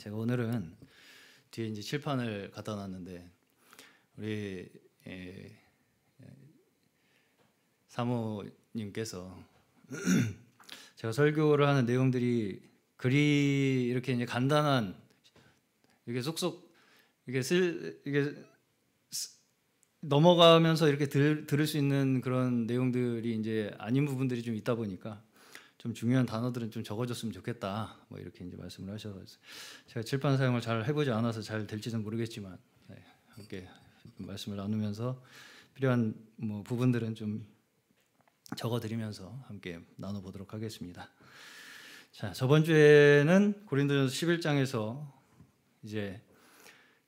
제가 오늘은 뒤에 이제 칠판을 갖다 놨는데 우리 예, 예 사모님께서 제가 설교를 하는 내용들이 그리 이렇게 이제 간단한 이렇게 쏙쏙 이게 쓸 이게 넘어가면서 이렇게 들, 들을 수 있는 그런 내용들이 이제 아닌 부분들이 좀 있다 보니까 좀 중요한 단어들은 좀 적어줬으면 좋겠다. 뭐 이렇게 이제 말씀을 하셔서 제가 칠판 사용을 잘 해보지 않아서 잘 될지는 모르겠지만 네, 함께 말씀을 나누면서 필요한 뭐 부분들은 좀 적어드리면서 함께 나눠보도록 하겠습니다. 자 저번 주에는 고린도전서 11장에서 이제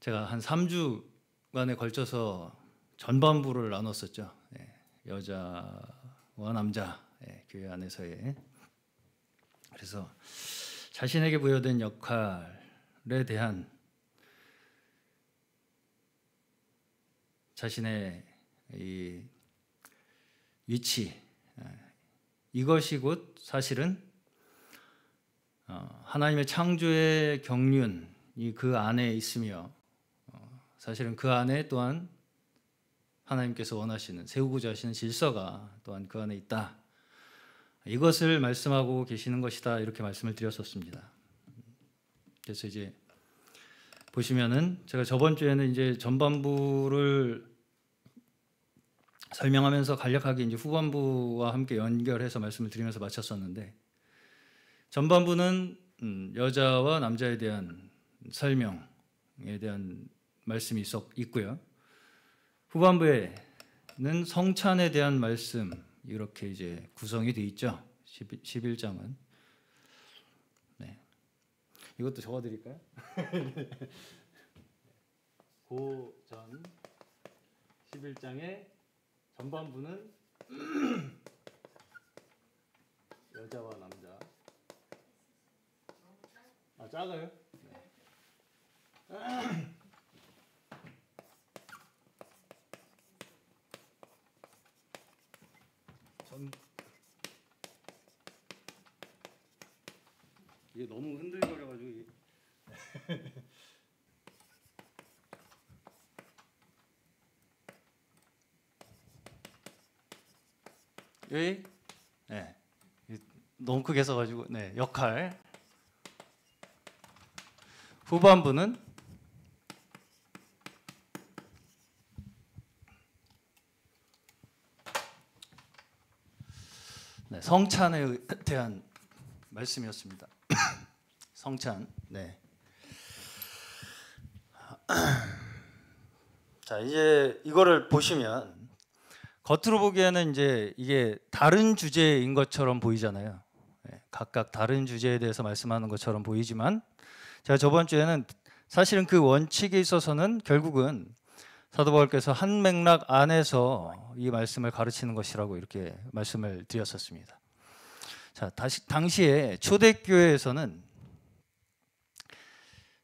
제가 한 3주간에 걸쳐서 전반부를 나눴었죠. 네, 여자와 남자 네, 교회 안에서의 그래서 자신에게 부여된 역할에 대한 자신의 위치 예, 이것이 곧 사실은 어, 하나님의 창조의 경륜이 그 안에 있으며 어, 사실은 그 안에 또한 하나님께서 원하시는 세우고자 하시는 질서가 또한 그 안에 있다 이것을 말씀하고 계시는 것이다 이렇게 말씀을 드렸었습니다. 그래서 이제 보시면은 제가 저번 주에는 이제 전반부를 설명하면서 간략하게 이제 후반부와 함께 연결해서 말씀을 드리면서 마쳤었는데 전반부는 음, 여자와 남자에 대한 설명에 대한 말씀이 있었, 고요 후반부에는 성찬에 대한 말씀 이렇게 이제 구성이 돼 있죠. 11, 장은 네. 이것도 적어 드릴까요? 고전 11장의 전반부는 여자와 남자 아 작아요? 네. 이게 너무 흔들거려가지고 여기 네 너무 크게 써가지고 네 역할 후반부는 네, 성찬에 대한 말씀이었습니다. 성찬. 네. 자 이제 이거를 보시면 겉으로 보기에는 이제 이게 다른 주제인 것처럼 보이잖아요. 네, 각각 다른 주제에 대해서 말씀하는 것처럼 보이지만 제가 저번 주에는 사실은 그 원칙에 있어서는 결국은 사도 바울께서 한 맥락 안에서 이 말씀을 가르치는 것이라고 이렇게 말씀을 드렸었습니다. 자, 다시 당시에 초대교회에서는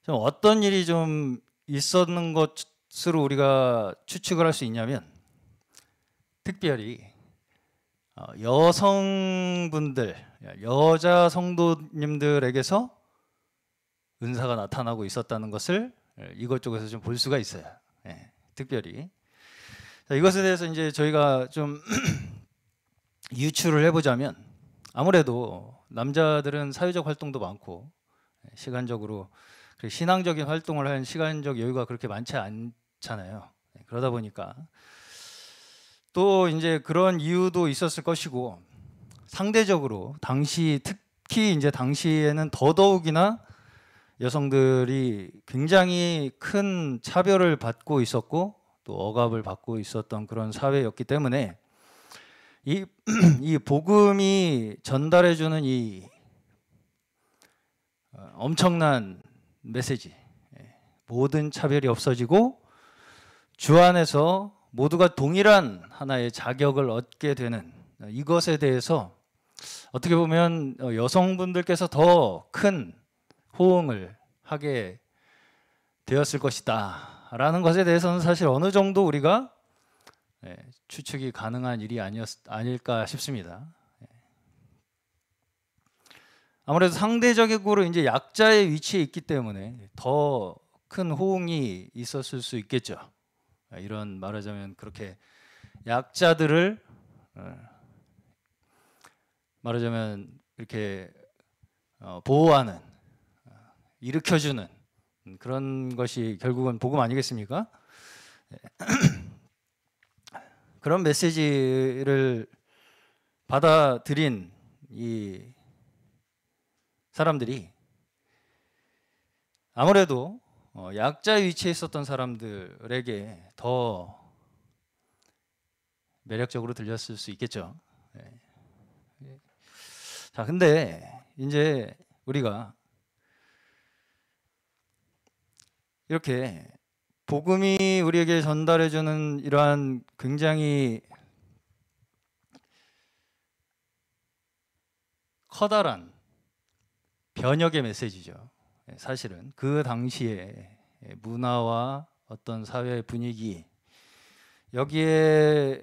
좀 어떤 일이 좀 있었는 것으로 우리가 추측을 할 수 있냐면 특별히 어, 여성분들, 여자 성도님들에게서 은사가 나타나고 있었다는 것을 예, 이것쪽에서좀 볼 수가 있어요. 예, 특별히 자, 이것에 대해서 이제 저희가 좀 유추를 해보자면 아무래도 남자들은 사회적 활동도 많고 예, 시간적으로 그 신앙적인 활동을 하는 시간적 여유가 그렇게 많지 않잖아요. 네, 그러다 보니까 또 이제 그런 이유도 있었을 것이고 상대적으로 당시 특히 이제 당시에는 더더욱이나 여성들이 굉장히 큰 차별을 받고 있었고 또 억압을 받고 있었던 그런 사회였기 때문에 이, 이 복음이 전달해주는 이 어, 엄청난 메시지. 예. 모든 차별이 없어지고 주 안에서 모두가 동일한 하나의 자격을 얻게 되는 이것에 대해서 어떻게 보면 여성분들께서 더 큰 호응을 하게 되었을 것이다. 라는 것에 대해서는 사실 어느 정도 우리가 예, 추측이 가능한 일이 아니었, 아닐까 싶습니다. 아무래도 상대적으로 이제 약자의 위치에 있기 때문에 더 큰 호응이 있었을 수 있겠죠. 이런 말하자면 그렇게 약자들을 어, 말하자면 이렇게 어, 보호하는 어, 일으켜주는 그런 것이 결국은 복음 아니겠습니까? 그런 메시지를 받아들인 이 사람들이 아무래도 어, 약자의 위치에 있었던 사람들에게 더 매력적으로 들렸을 수 있겠죠. 예. 자, 근데 이제 우리가 이렇게 복음이 우리에게 전달해 주는 이러한 굉장히 커다란 변혁의 메시지죠. 예, 사실은 그 당시에 예, 문화와 어떤 사회 분위기 여기에서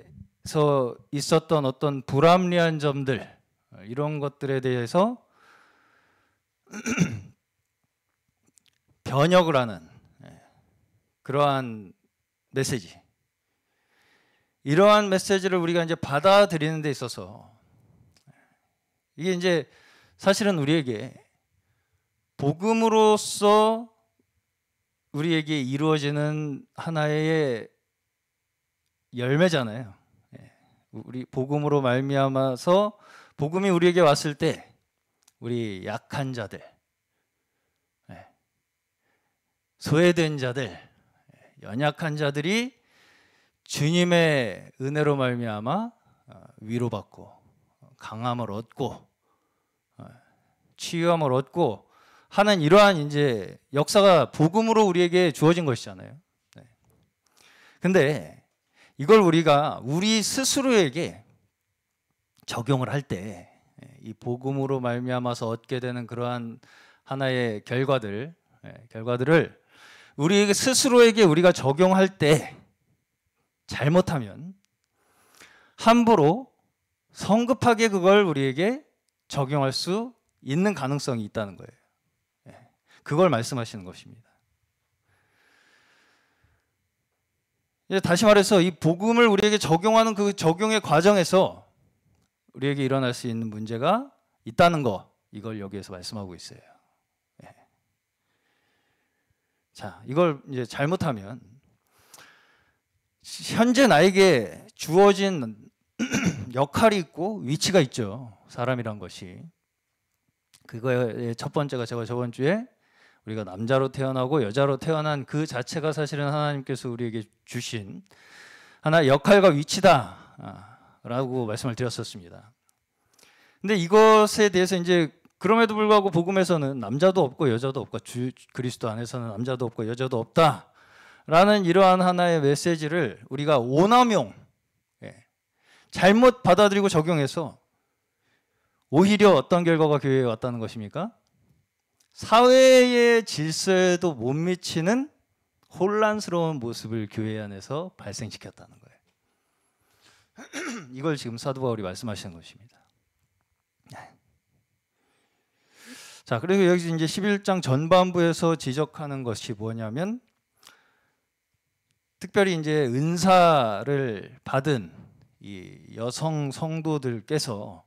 있었던 어떤 불합리한 점들 어, 이런 것들에 대해서 변혁을 하는 예, 그러한 메시지 이러한 메시지를 우리가 이제 받아들이는 데 있어서 이게 이제 사실은 우리에게 복음으로서 우리에게 이루어지는 하나의 열매잖아요. 예. 우리 복음으로 말미암아서 복음이 우리에게 왔을 때 우리 약한 자들, 예. 소외된 자들, 예. 연약한 자들이 주님의 은혜로 말미암아 어, 위로받고 강함을 얻고 어, 치유함을 얻고 하는 이러한 이제 역사가 복음으로 우리에게 주어진 것이잖아요. 네. 근데 이걸 우리가 우리 스스로에게 적용을 할 때이 예, 복음으로 말미암아서 얻게 되는 그러한 하나의 결과들 네, 결과들을 우리 스스로에게 우리가 적용할 때 잘못하면 함부로 성급하게 그걸 우리에게 적용할 수 있는 가능성이 있다는 거예요. 그걸 말씀하시는 것입니다. 다시 말해서 이 복음을 우리에게 적용하는 그 적용의 과정에서 우리에게 일어날 수 있는 문제가 있다는 거 이걸 여기에서 말씀하고 있어요. 예. 자, 이걸 이제 잘못하면 현재 나에게 주어진 역할이 있고 위치가 있죠. 사람이란 것이. 그거의 첫 번째가 제가 저번 주에 우리가 남자로 태어나고 여자로 태어난 그 자체가 사실은 하나님께서 우리에게 주신 하나 역할과 위치다라고 아, 말씀을 드렸었습니다. 근데 이것에 대해서 이제 그럼에도 불구하고 복음에서는 남자도 없고 여자도 없고 주, 그리스도 안에서는 남자도 없고 여자도 없다라는 이러한 하나의 메시지를 우리가 오남용 예, 잘못 받아들이고 적용해서 오히려 어떤 결과가 교회에 왔다는 것입니까? 사회의 질서에도 못 미치는 혼란스러운 모습을 교회 안에서 발생시켰다는 거예요. 이걸 지금 사도 바울이 말씀하시는 것입니다. 자, 그리고 여기서 이제 11장 전반부에서 지적하는 것이 뭐냐면 특별히 이제 은사를 받은 이 여성 성도들께서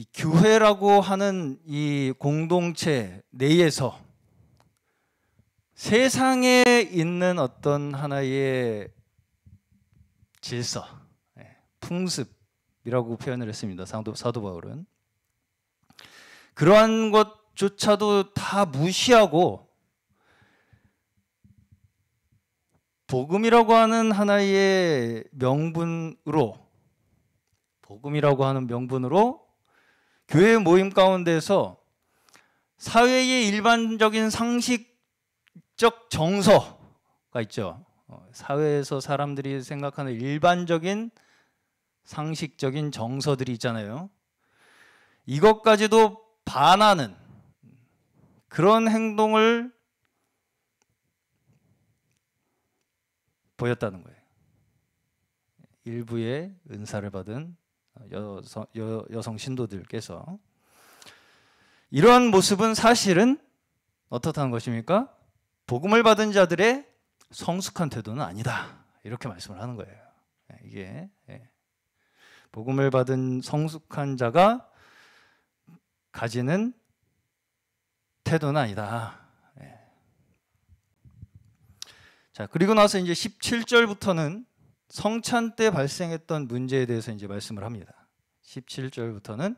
이 교회라고 하는 이 공동체 내에서 세상에 있는 어떤 하나의 질서, 예, 풍습이라고 표현을 했습니다. 상도, 사도 바울은. 그러한 것조차도 다 무시하고 복음이라고 하는 하나의 명분으로 복음이라고 하는 명분으로 교회 모임 가운데서 사회의 일반적인 상식적 정서가 있죠. 어, 사회에서 사람들이 생각하는 일반적인 상식적인 정서들이 있잖아요. 이것까지도 반하는 그런 행동을 보였다는 거예요. 일부의 은사를 받은 여성, 여, 여성 신도들께서 이러한 모습은 사실은 어떻다는 것입니까? 복음을 받은 자들의 성숙한 태도는 아니다. 이렇게 말씀을 하는 거예요. 예, 이게 예. 복음을 받은 성숙한 자가 가지는 태도는 아니다. 예. 자, 그리고 나서 이제 17절부터는 성찬 때 발생했던 문제에 대해서 이제 말씀을 합니다. 17절부터는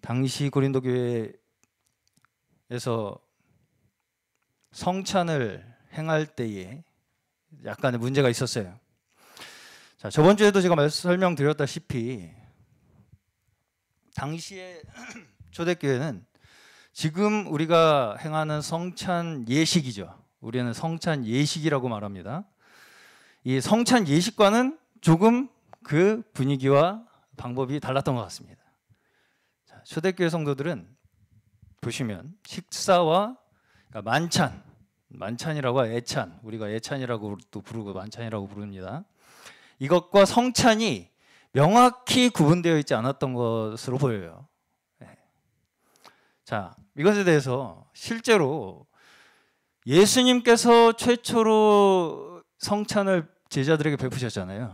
당시 고린도 교회에서 성찬을 행할 때에 약간의 문제가 있었어요. 자, 저번 주에도 제가 설명드렸다시피 당시의 초대교회는 지금 우리가 행하는 성찬 예식이죠. 우리는 성찬 예식이라고 말합니다. 이 성찬 예식과는 조금 그 분위기와 방법이 달랐던 것 같습니다. 자, 초대교회 성도들은 보시면 식사와 그러니까 만찬, 만찬이라고 애찬, 우리가 애찬이라고 또 부르고 만찬이라고 부릅니다. 이것과 성찬이 명확히 구분되어 있지 않았던 것으로 보여요. 네. 자, 이것에 대해서 실제로 예수님께서 최초로 성찬을 제자들에게 베푸셨잖아요.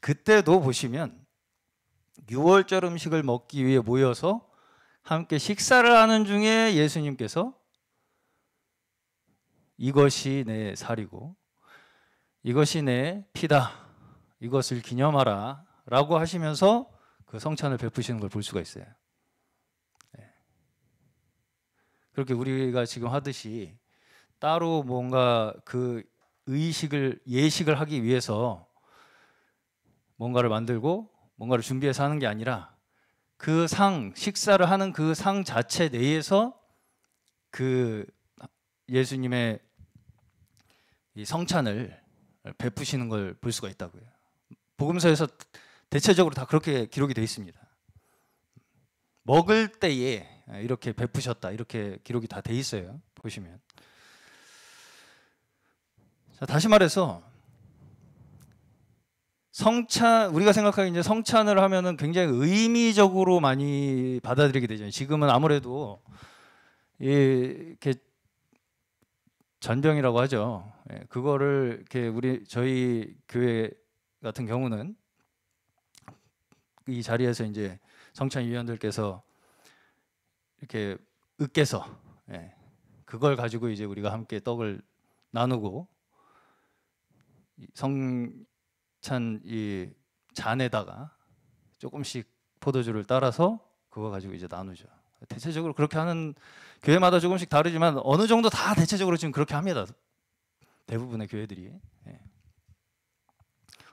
그때도 보시면 유월절 음식을 먹기 위해 모여서 함께 식사를 하는 중에 예수님께서 이것이 내 살이고 이것이 내 피다. 이것을 기념하라. 라고 하시면서 그 성찬을 베푸시는 걸 볼 수가 있어요. 네. 그렇게 우리가 지금 하듯이 따로 뭔가 그 의식을 예식을 하기 위해서 뭔가를 만들고 뭔가를 준비해서 하는 게 아니라 그 상 식사를 하는 그 상 자체 내에서 그 예수님의 성찬을 베푸시는 걸 볼 수가 있다고요. 복음서에서 대체적으로 다 그렇게 기록이 되어 있습니다. 먹을 때에 이렇게 베푸셨다 이렇게 기록이 다 돼 있어요. 보시면 자, 다시 말해서 성찬 우리가 생각하기 이제 성찬을 하면은 굉장히 의미적으로 많이 받아들이게 되죠. 지금은 아무래도 이렇게 전병이라고 하죠. 예, 그거를 이렇게 우리 저희 교회 같은 경우는 이 자리에서 이제 성찬 위원들께서 이렇게 으깨서 예, 그걸 가지고 이제 우리가 함께 떡을 나누고 성찬 이 잔에다가 조금씩 포도주를 따라서 그거 가지고 이제 나누죠. 대체적으로 그렇게 하는 교회마다 조금씩 다르지만 어느 정도 다 대체적으로 지금 그렇게 합니다. 대부분의 교회들이 예.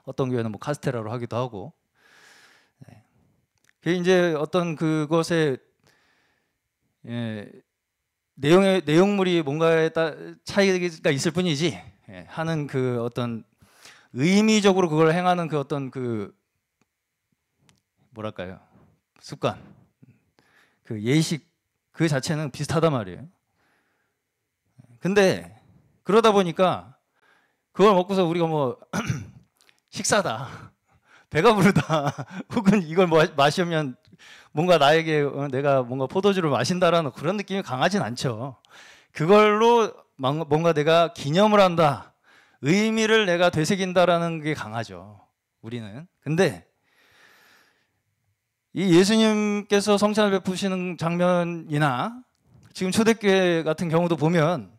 어떤 교회는 뭐 카스테라로 하기도 하고 예. 그게 이제 어떤 그것의 예, 내용의 내용물이 뭔가에 따 차이가 있을 뿐이지 예, 하는 그 어떤 의미적으로 그걸 행하는 그 어떤 그 뭐랄까요 습관 그 예식 그 자체는 비슷하단 말이에요. 근데 그러다 보니까 그걸 먹고서 우리가 뭐 식사다 배가 부르다 혹은 이걸 뭐 마시면 뭔가 나에게 어, 내가 뭔가 포도주를 마신다라는 그런 느낌이 강하진 않죠. 그걸로 뭔가 내가 기념을 한다. 의미를 내가 되새긴다라는 게 강하죠. 우리는. 근데 이 예수님께서 성찬을 베푸시는 장면이나 지금 초대교회 같은 경우도 보면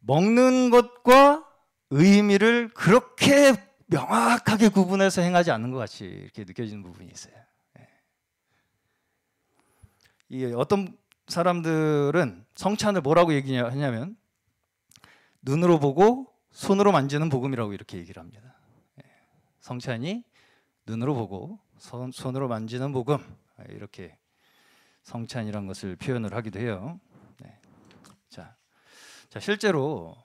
먹는 것과 의미를 그렇게 명확하게 구분해서 행하지 않는 것 같이 이렇게 느껴지는 부분이 있어요. 예. 이 어떤 사람들은 성찬을 뭐라고 얘기하냐면 눈으로 보고 손으로 만지는 복음이라고 이렇게 얘기를 합니다. 예. 성찬이 눈으로 보고 손, 손으로 만지는 복음 예, 이렇게 성찬이란 것을 표현을 하기도 해요. 네. 자, 자 실제로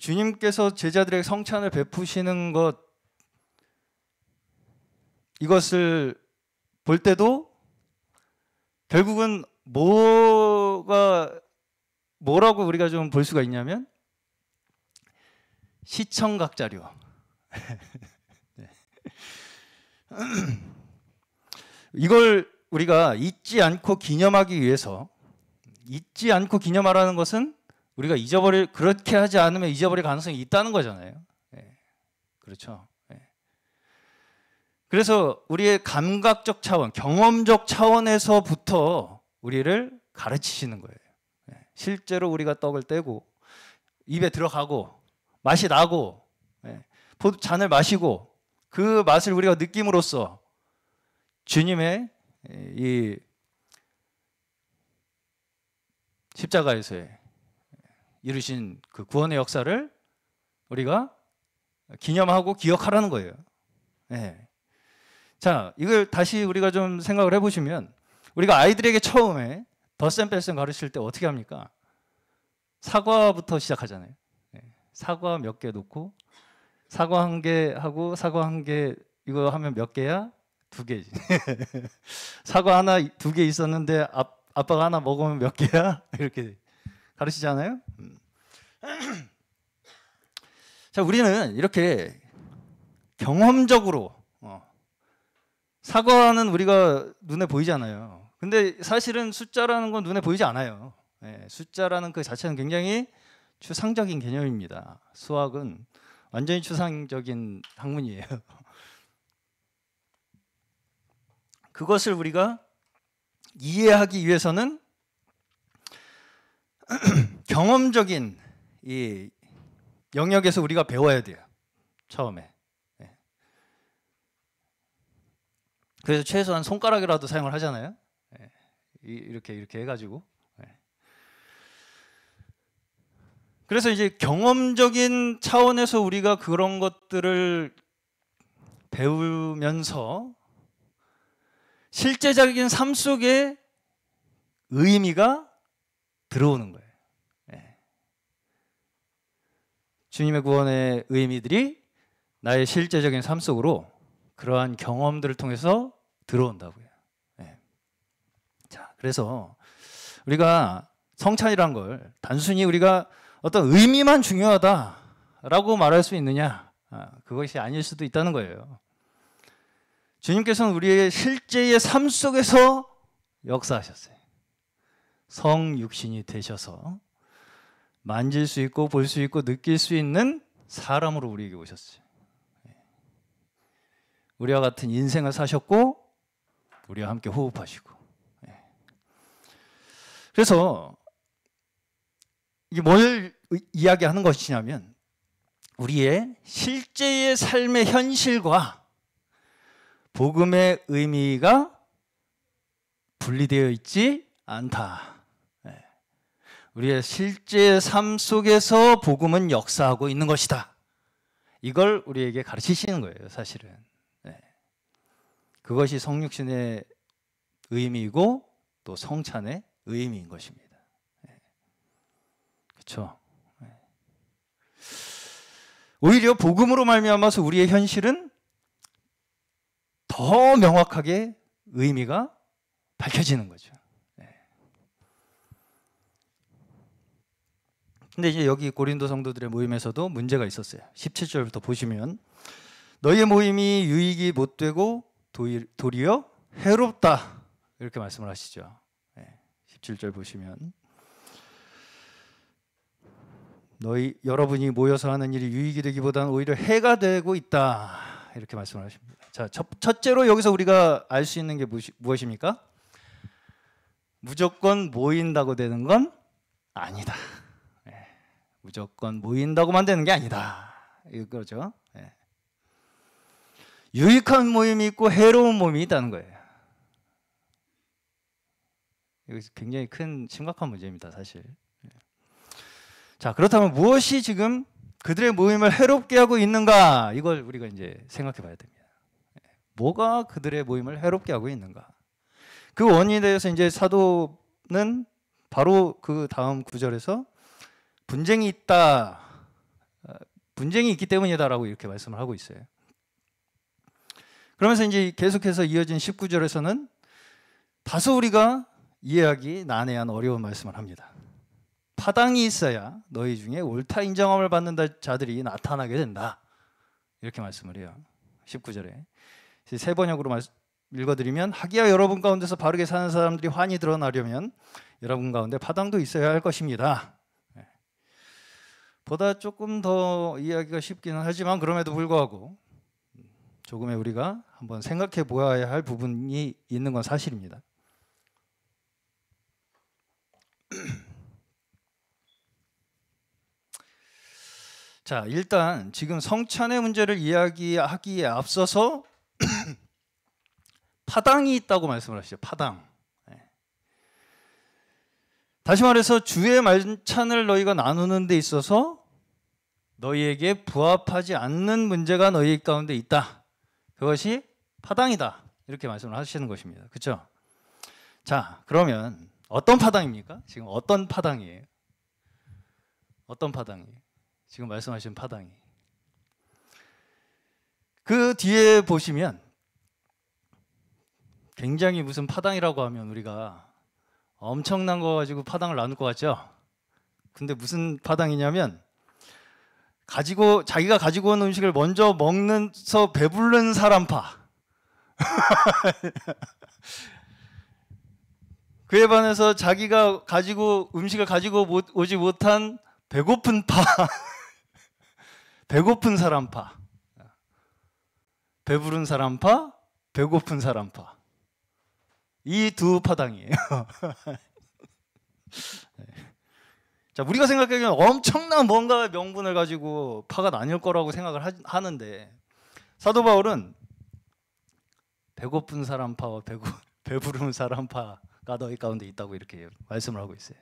주님께서 제자들에게 성찬을 베푸시는 것 이것을 볼 때도 결국은 뭐가 뭐라고 우리가 좀 볼 수가 있냐면 시청각 자료. 네. 이걸 우리가 잊지 않고 기념하기 위해서 잊지 않고 기념하라는 것은 우리가 잊어버릴 그렇게 하지 않으면 잊어버릴 가능성이 있다는 거잖아요. 네. 그렇죠. 네. 그래서 우리의 감각적 차원, 경험적 차원에서부터 우리를 가르치시는 거예요. 네. 실제로 우리가 떡을 떼고 입에 들어가고 맛이 나고 예, 잔을 마시고 그 맛을 우리가 느낌으로써 주님의 예, 이십자가에서 이루신 그 구원의 역사를 우리가 기념하고 기억하라는 거예요. 네. 자, 이걸 다시 우리가 좀 생각을 해보시면 우리가 아이들에게 처음에 더센 뺄센 가르칠 때 어떻게 합니까? 사과부터 시작하잖아요. 사과 몇 개 놓고 사과 한 개 하고 사과 한 개 이거 하면 몇 개야? 두 개지. 사과 하나 두 개 있었는데 아, 아빠가 하나 먹으면 몇 개야? 이렇게 가르치잖아요. 음. 자, 우리는 이렇게 경험적으로 어, 사과는 우리가 눈에 보이잖아요. 근데 사실은 숫자라는 건 눈에 보이지 않아요. 예, 숫자라는 그 자체는 굉장히 추상적인 개념입니다. 수학은 완전히 추상적인 학문이에요. 그것을 우리가 이해하기 위해서는 경험적인 이 영역에서 우리가 배워야 돼요. 처음에. 네. 그래서 최소한 손가락이라도 사용을 하잖아요. 네. 이렇게 이렇게 해가지고 그래서 이제 경험적인 차원에서 우리가 그런 것들을 배우면서 실제적인 삶 속에 의미가 들어오는 거예요. 예. 주님의 구원의 의미들이 나의 실제적인 삶 속으로 그러한 경험들을 통해서 들어온다고요. 예. 자, 그래서 우리가 성찬이란 걸 단순히 우리가 어떤 의미만 중요하다라고 말할 수 있느냐? 아, 그것이 아닐 수도 있다는 거예요. 주님께서는 우리의 실제의 삶 속에서 역사하셨어요. 성육신이 되셔서 만질 수 있고 볼 수 있고 느낄 수 있는 사람으로 우리에게 오셨어요. 예. 우리와 같은 인생을 사셨고 우리와 함께 호흡하시고. 예. 그래서 이게 뭘 이야기하는 것이냐면 우리의 실제의 삶의 현실과 복음의 의미가 분리되어 있지 않다. 예. 우리의 실제 삶 속에서 복음은 역사하고 있는 것이다. 이걸 우리에게 가르치시는 거예요, 사실은. 예. 그것이 성육신의 의미이고 또 성찬의 의미인 것입니다. 그렇죠. 오히려 복음으로 말미암아서 우리의 현실은 더 명확하게 의미가 밝혀지는 거죠. 네. 근데 이제 여기 고린도 성도들의 모임에서도 문제가 있었어요. 17절부터 보시면 너희의 모임이 유익이 못 되고 도리어 해롭다 이렇게 말씀을 하시죠. 17절 보시면 너희 여러분이 모여서 하는 일이 유익이 되기보다는 오히려 해가 되고 있다. 이렇게 말씀을 하십니다. 자, 첫, 째로 여기서 우리가 알 수 있는 게 무엇입니까? 무조건 모인다고 되는 건 아니다. 예. 무조건 모인다고만 되는 게 아니다. 이거죠. 그렇죠? 예. 유익한 모임이 있고 해로운 모임이 있다는 거예요. 이거 굉장히 큰 심각한 문제입니다, 사실. 자, 그렇다면 무엇이 지금 그들의 모임을 해롭게 하고 있는가? 이걸 우리가 이제 생각해 봐야 됩니다. 예, 뭐가 그들의 모임을 해롭게 하고 있는가? 그 원인에 대해서 이제 사도는 바로 그 다음 구절에서 분쟁이 있다. 어, 분쟁이 있기 때문이다라고 이렇게 말씀을 하고 있어요. 그러면서 이제 계속해서 이어진 19절에서는 다소 우리가 이해하기 난해한 어려운 말씀을 합니다. 파당이 있어야 너희 중에 옳다 인정함을 받는 자들이 나타나게 된다. 이렇게 말씀을 해요. 19절에. 세 번역으로 읽어드리면 하기야 여러분 가운데서 바르게 사는 사람들이 환히 드러나려면 여러분 가운데 파당도 있어야 할 것입니다. 예. 보다 조금 더 이야기가 쉽기는 하지만 그럼에도 불구하고 조금의 우리가 한번 생각해 보아야 할 부분이 있는 건 사실입니다. 자, 일단 지금 성찬의 문제를 이야기하기에 앞서서 파당이 있다고 말씀을 하시죠. 파당. 네. 다시 말해서 주의 말찬을 너희가 나누는 데 있어서 너희에게 부합하지 않는 문제가 너희 가운데 있다. 그것이 파당이다. 이렇게 말씀을 하시는 것입니다. 그렇죠? 자, 그러면 어떤 파당입니까? 지금 어떤 파당이에요? 어떤 파당이에요? 지금 말씀하신 파당이. 그 뒤에 보시면 굉장히 무슨 파당이라고 하면 우리가 엄청난 거 가지고 파당을 나눌 것 같죠? 근데 무슨 파당이냐면 가지고 자기가 가지고 온 음식을 먼저 먹는서 배부른 사람 파. 그에 반해서 자기가 가지고 음식을 가지고 오지 못한 배고픈 파. 배고픈 사람 파. 배부른 사람 파, 배고픈 사람 파. 이 두 파당이에요. 네. 자, 우리가 생각하기에는 엄청난 뭔가 명분을 가지고 파가 나뉠 거라고 생각을 하, 는데 사도 바울은 배고픈 사람 파와 배부른 사람 파가 너희 가운데 있다고 이렇게 말씀을 하고 있어요.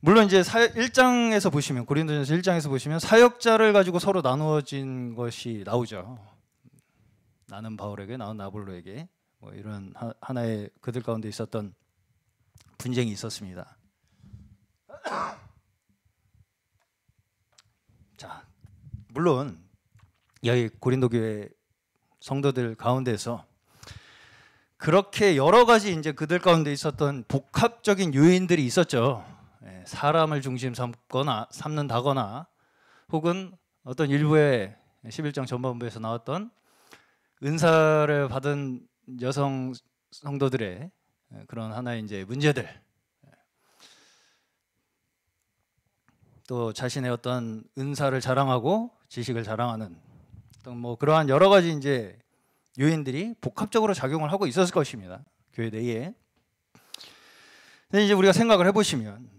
물론 이제 사, 1장에서 보시면 고린도전서 1장에서 보시면 사역자를 가지고 서로 나누어진 것이 나오죠. 나는 바울에게 나는 나볼로에게 뭐 이런 하, 나의 그들 가운데 있었던 분쟁이 있었습니다. 자, 물론 여기 고린도 교회 성도들 가운데서 그렇게 여러 가지 이제 그들 가운데 있었던 복합적인 요인들이 있었죠. 예, 사람을 중심 삼거나 삼는다거나 혹은 어떤 일부의 11장 전반부에서 나왔던 은사를 받은 여성 성도들의 그런 하나의 이제 문제들 또 자신의 어떤 은사를 자랑하고 지식을 자랑하는 또 뭐 그러한 여러 가지 이제 요인들이 복합적으로 작용을 하고 있었을 것입니다 교회 내에 이제 우리가 생각을 해보시면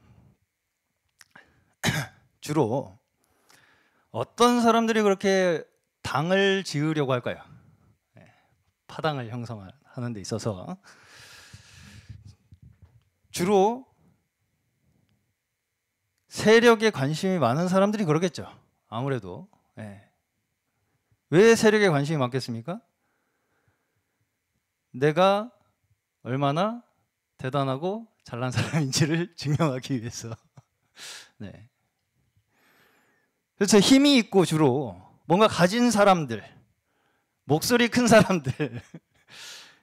주로 어떤 사람들이 그렇게 당을 지으려고 할까요? 예, 파당을 형성하는 데 있어서 주로 세력에 관심이 많은 사람들이 그러겠죠. 아무래도 예. 왜 세력에 관심이 많겠습니까? 내가 얼마나 대단하고 잘난 사람인지를 증명하기 위해서 네. 그래서 힘이 있고 주로 뭔가 가진 사람들, 목소리 큰 사람들,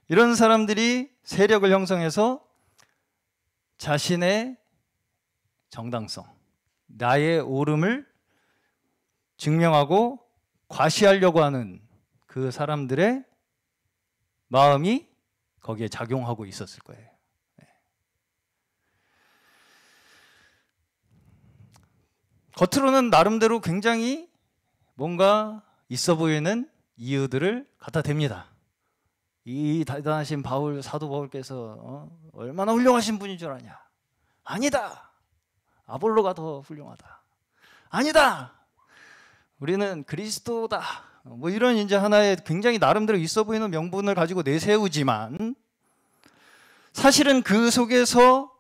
이런 사람들이 세력을 형성해서 자신의 정당성, 나의 옳음을 증명하고 과시하려고 하는 그 사람들의 마음이 거기에 작용하고 있었을 거예요. 겉으로는 나름대로 굉장히 뭔가 있어 보이는 이유들을 갖다 댑니다. 이 대단하신 바울 사도 바울께서 어? 얼마나 훌륭하신 분인 줄 아냐? 아니다. 아볼로가 더 훌륭하다. 아니다. 우리는 그리스도다. 뭐 이런 이제 하나의 굉장히 나름대로 있어 보이는 명분을 가지고 내세우지만 사실은 그 속에서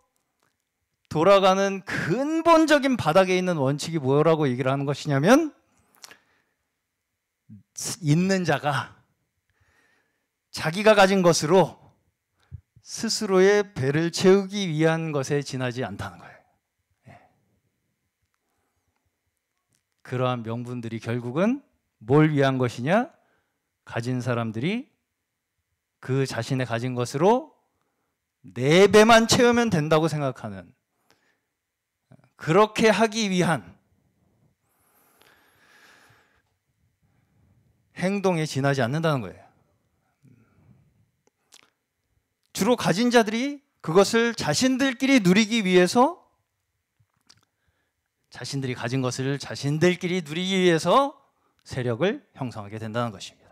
돌아가는 근본적인 바닥에 있는 원칙이 뭐라고 얘기를 하는 것이냐면 있는 자가 자기가 가진 것으로 스스로의 배를 채우기 위한 것에 지나지 않다는 거예요. 예. 그러한 명분들이 결국은 뭘 위한 것이냐? 가진 사람들이 그 자신의 가진 것으로 네 배만 채우면 된다고 생각하는 그렇게 하기 위한 행동에 지나지 않는다는 거예요. 주로 가진 자들이 그것을 자신들끼리 누리기 위해서 자신들이 가진 것을 자신들끼리 누리기 위해서 세력을 형성하게 된다는 것입니다.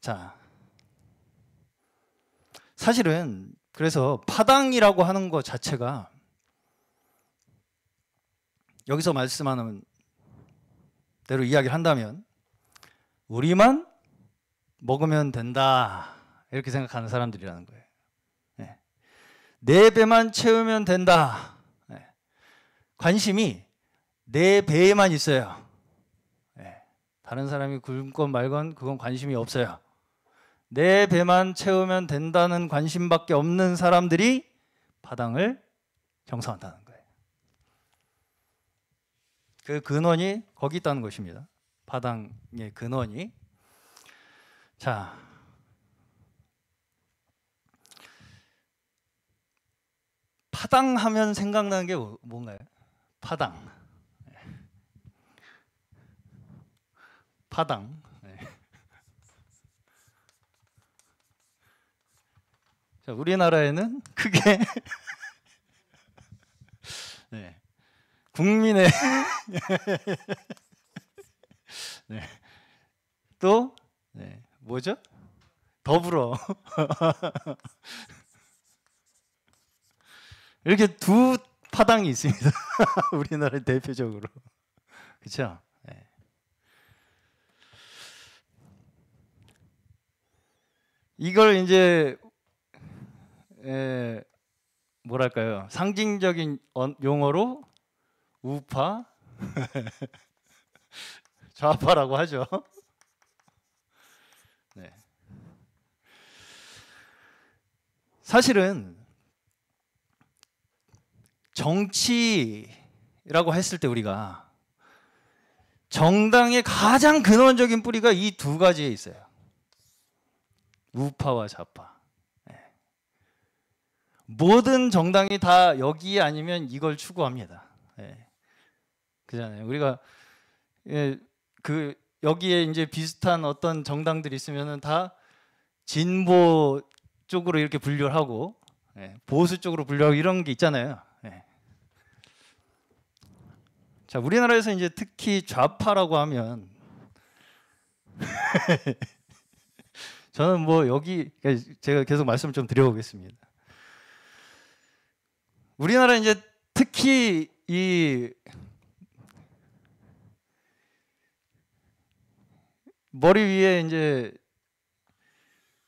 자, 사실은 그래서 파당이라고 하는 것 자체가 여기서 말씀하는 대로 이야기를 한다면 우리만 먹으면 된다 이렇게 생각하는 사람들이라는 거예요. 네. 배만 채우면 된다. 네. 관심이 네 배에만 있어요. 네. 다른 사람이 굶건 말건 그건 관심이 없어요. 내 배만 채우면 된다는 관심밖에 없는 사람들이 바당을 형성한다는 거예요. 그 근원이 거기 있다는 것입니다. 바당의 근원이. 자. 파당 하면 생각나는 게 뭐, 뭔가요? 파당. 예. 파당. 우리나라에는 크게 네. 국민의 네. 또 네. 뭐죠? 더불어 이렇게 두 파당이 있습니다. 우리나라 대표적으로 그렇죠. 네. 이걸 이제 에, 예, 뭐랄까요 상징적인 용어로 우파 좌파라고 하죠. 네. 사실은 정치라고 했을 때 우리가 정당의 가장 근원적인 뿌리가 이 두 가지에 있어요. 우파와 좌파. 모든 정당이 다 여기 아니면 이걸 추구합니다. 예. 그잖아요. 우리가 예, 그 여기에 이제 비슷한 어떤 정당들이 있으면은 다 진보 쪽으로 이렇게 분류를 하고 예, 보수 쪽으로 분류하고 이런 게 있잖아요. 예. 자, 우리나라에서 이제 특히 좌파라고 하면 저는 뭐 여기 그러니까 제가 계속 말씀 좀 드려보겠습니다. 우리나라 이제 특히 이 머리 위에 이제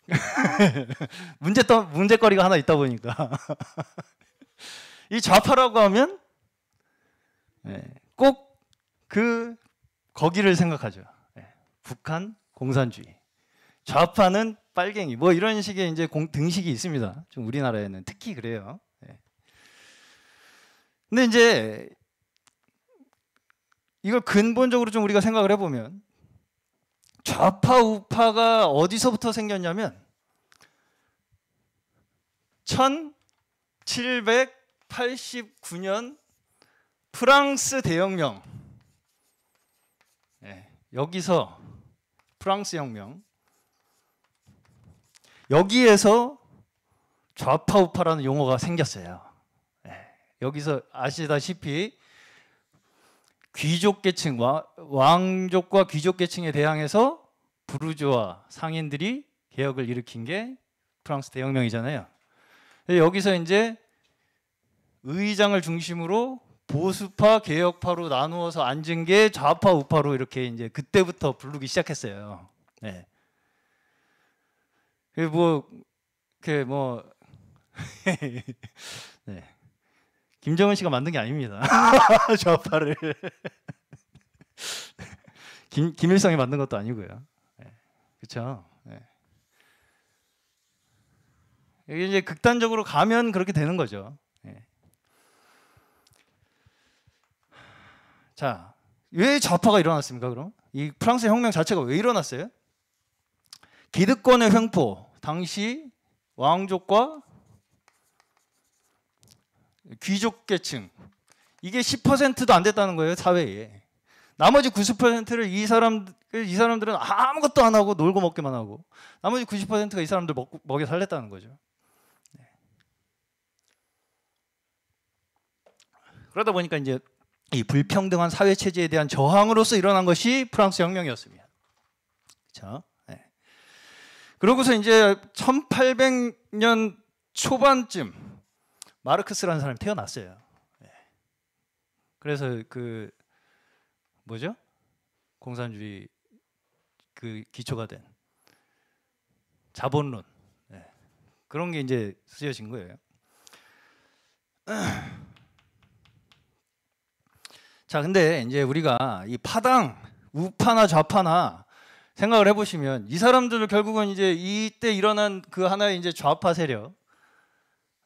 문제 떠 문제거리가 하나 있다 보니까 이 좌파라고 하면 예, 꼭그 거기를 생각하죠. 예, 북한 공산주의. 좌파는 빨갱이 뭐 이런 식의 이제 공, 등식이 있습니다. 좀 우리나라에는 특히 그래요. 근데 이제 이걸 근본적으로 좀 우리가 생각을 해보면 좌파 우파가 어디서부터 생겼냐면 1789년 프랑스 대혁명 네, 여기서 프랑스 혁명 여기에서 좌파 우파라는 용어가 생겼어요. 여기서 아시다시피 귀족 계층 왕족과 귀족 계층에 대항해서 부르주아 상인들이 개혁을 일으킨 게 프랑스 대혁명이잖아요. 여기서 이제 의장을 중심으로 보수파 개혁파로 나누어서 앉은 게 좌파 우파로 이렇게 이제 그때부터 부르기 시작했어요. 네. 그뭐 이뭐 그 네. 김정은 씨가 만든 게 아닙니다. 좌파를 김 김일성이 만든 것도 아니고요. 네. 그렇죠. 네. 이제 극단적으로 가면 그렇게 되는 거죠. 네. 자, 왜 좌파가 일어났습니까? 그럼 이 프랑스 혁명 자체가 왜 일어났어요? 기득권의 횡포, 당시 왕족과 귀족 계층 이게 10%도 안 됐다는 거예요 사회에. 나머지 90%를 이 사람 이 사람들은 아무것도 안 하고 놀고 먹기만 하고 나머지 90%가 이 사람들 먹, 먹여 살렸다는 거죠. 네. 그러다 보니까 이제 이 불평등한 사회 체제에 대한 저항으로서 일어난 것이 프랑스 혁명이었습니다. 그렇죠? 네. 그러고서 이제 1800년 초반쯤 마르크스라는 사람이 태어났어요. 예. 그래서 그 뭐죠? 공산주의 그 기초가 된 자본론 네. 그런 게 이제 쓰여진 거예요. 자, 근데 이제 우리가 이 파당 우파나 좌파나 생각을 해보시면 이 사람들도 결국은 이제 이때 일어난 그 하나의 이제 좌파 세력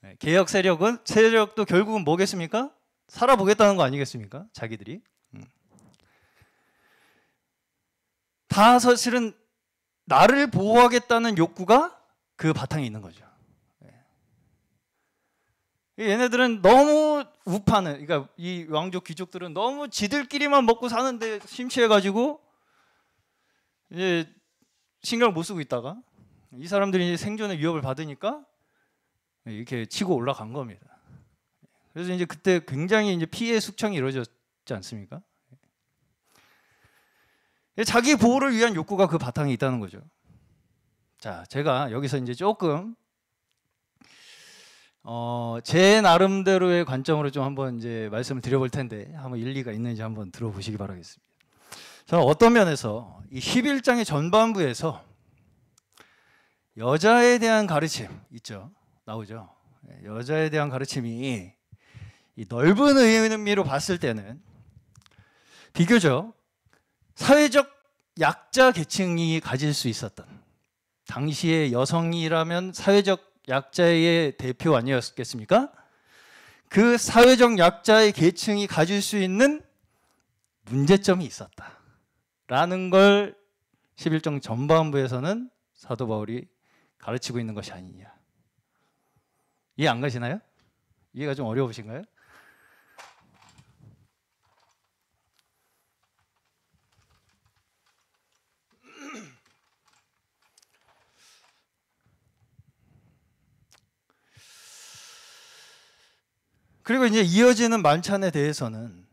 네, 개혁 세력은 세력도 결국은 뭐겠습니까? 살아보겠다는 거 아니겠습니까? 자기들이 음. 다 사실은 나를 보호하겠다는 욕구가 그 바탕에 있는 거죠. 네. 얘네들은 너무 우파는 그러니까 이 왕족 귀족들은 너무 지들끼리만 먹고 사는데 심취해가지고 이제 신경 못 쓰고 있다가 이 사람들이 이제 생존의 위협을 받으니까 이렇게 치고 올라간 겁니다. 그래서 이제 그때 굉장히 이제 피해 숙청이 이루어졌지 않습니까? 예, 자기 보호를 위한 욕구가 그 바탕에 있다는 거죠. 자, 제가 여기서 이제 조금 어, 제 나름대로의 관점으로 좀 한번 이제 말씀을 드려볼 텐데 한번 일리가 있는지 한번 들어보시기 바라겠습니다. 저는 어떤 면에서 이 11장의 전반부에서 여자에 대한 가르침 있죠. 나오죠. 예, 여자에 대한 가르침이 넓은 의미로 봤을 때는 비교적 사회적 약자 계층이 가질 수 있었던 당시의 여성이라면 사회적 약자의 대표 아니었겠습니까? 그 사회적 약자의 계층이 가질 수 있는 문제점이 있었다. 라는 걸 11장 전반부에서는 사도 바울이 가르치고 있는 것이 아니냐. 이해 안 가시나요? 이해가 좀 어려우신가요? 그리고 이제 이어지는 만찬에 대해서는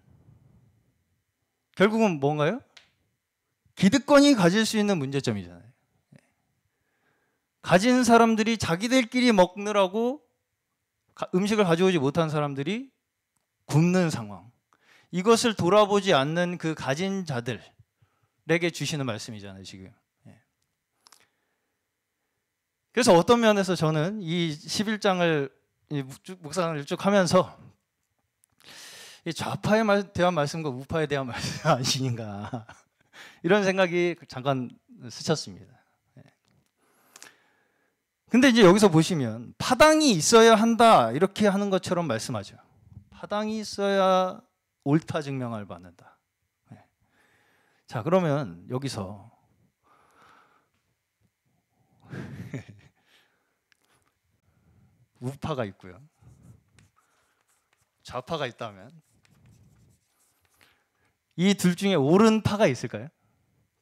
결국은 뭔가요? 기득권이 가질 수 있는 문제점이잖아요. 예. 가진 사람들이 자기들끼리 먹느라고 음식을 가져오지 못한 사람들이 굶는 상황. 이것을 돌아보지 않는 그 가진 자들에게 주시는 말씀이잖아요, 지금. 예. 그래서 어떤 면에서 저는 이 11장을 묵상을 쭉 하면서 좌파에 대한 말씀과 우파에 대한 말씀이 아닌가 이런 생각이 잠깐 스쳤습니다. 근데 이제 여기서 보시면 파당이 있어야 한다 이렇게 하는 것처럼 말씀하죠. 파당이 있어야 옳다 증명을 받는다. 네. 자 그러면 여기서 우파가 있고요. 좌파가 있다면 이 둘 중에 옳은 파가 있을까요?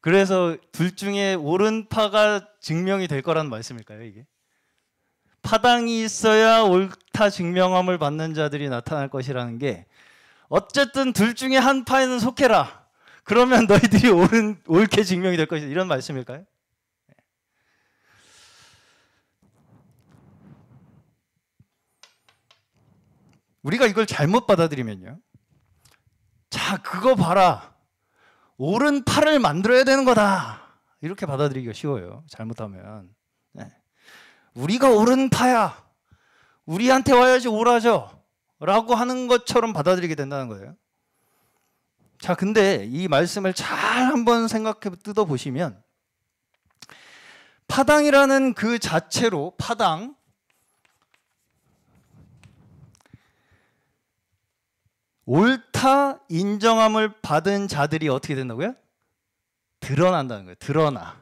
그래서 둘 중에 옳은 파가 증명이 될 거라는 말씀일까요, 이게? 파당이 있어야 옳다 증명함을 받는 자들이 나타날 것이라는 게 어쨌든 둘 중에 한 파에는 속해라. 그러면 너희들이 옳은, 옳게 증명이 될 것이다. 이런 말씀일까요? 네. 우리가 이걸 잘못 받아들이면요. 자, 그거 봐라. 옳은 팔을 만들어야 되는 거다. 이렇게 받아들이기가 쉬워요. 잘못하면. 우리가 옳은 파야. 우리한테 와야지 옳아져. 라고 하는 것처럼 받아들이게 된다는 거예요. 자, 근데 이 말씀을 잘 한번 생각해 뜯어 보시면 파당이라는 그 자체로 파당 옳다 인정함을 받은 자들이 어떻게 된다고요? 드러난다는 거예요. 드러나.